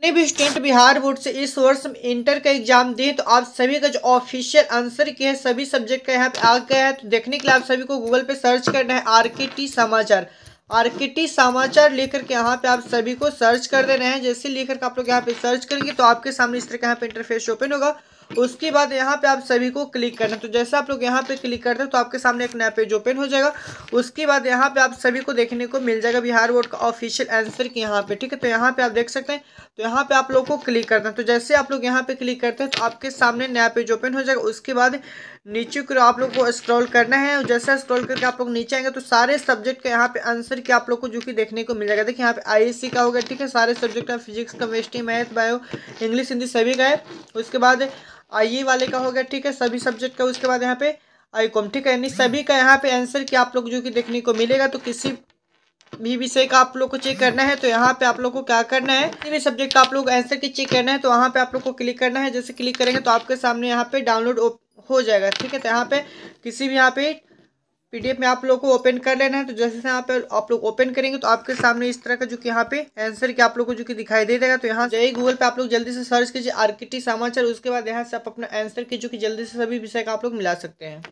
जितने भी student Bihar board से इस वर्ष इंटर का एग्जाम दें तो आप सभी का जो ऑफिशियल आंसर के है सभी सब्जेक्ट का यहाँ पे आ गया है तो देखने के लिए आप सभी को गूगल पे सर्च करना है आर के टी समाचार आर के टी समाचार लेकर के यहाँ पे आप सभी को सर्च कर दे रहे हैं जैसे लेकर के आप लोग यहाँ पे सर्च करेंगे तो आपके सामने इस तरह का यहाँ पे इंटरफेस ओपन होगा उसके बाद यहाँ पे आप सभी को क्लिक करना तो जैसे आप लोग यहाँ पे क्लिक करते हैं तो आपके सामने एक नया पेज ओपन हो जाएगा उसके बाद यहाँ पे आप सभी को देखने को मिल जाएगा बिहार बोर्ड का ऑफिशियल आंसर के यहाँ पे ठीक है तो यहाँ पे आप देख सकते हैं तो यहाँ पे आप लोग को क्लिक करना है तो जैसे आप लोग यहाँ पे क्लिक करते हैं तो आपके सामने नया पेज ओपन हो जाएगा उसके बाद नीचे की आप लोग को स्क्रॉल करना है जैसे स्क्रॉल करके आप लोग नीचे आएंगे तो सारे सब्जेक्ट का यहाँ पे आंसर के आप लोग को जो कि देखने को मिल जाएगा देखिए यहाँ पे आई e का होगा ठीक है सारे सब्जेक्ट का physics chemistry math bio English Hindi सभी का है उसके बाद आई वाले का हो गया ठीक है सभी सब्जेक्ट का उसके बाद यहाँ पे आई कॉम ठीक है यानी सभी का यहाँ पे आंसर की आप लोग जो कि देखने को मिलेगा तो किसी भी विषय का आप लोग को चेक करना है तो यहाँ पे आप लोग को क्या करना है किसी भी सब्जेक्ट का आप लोग आंसर की चेक करना है तो वहाँ पे आप लोग को क्लिक करना है जैसे क्लिक करेंगे तो आपके सामने यहाँ पे डाउनलोड हो जाएगा ठीक है तो यहाँ पे किसी भी यहाँ पे पीडीएफ में आप लोग को ओपन कर लेना है तो जैसे यहाँ पे आप लोग ओपन करेंगे तो आपके सामने इस तरह का जो कि यहाँ पे आंसर की आप लोग को जो कि दिखाई दे देगा तो यहाँ जय गूगल पे आप लोग जल्दी से सर्च कीजिए आर्किटी समाचार उसके बाद यहाँ से आप अपना आंसर की जो कि जल्दी से सभी विषय का आप लोग मिला सकते हैं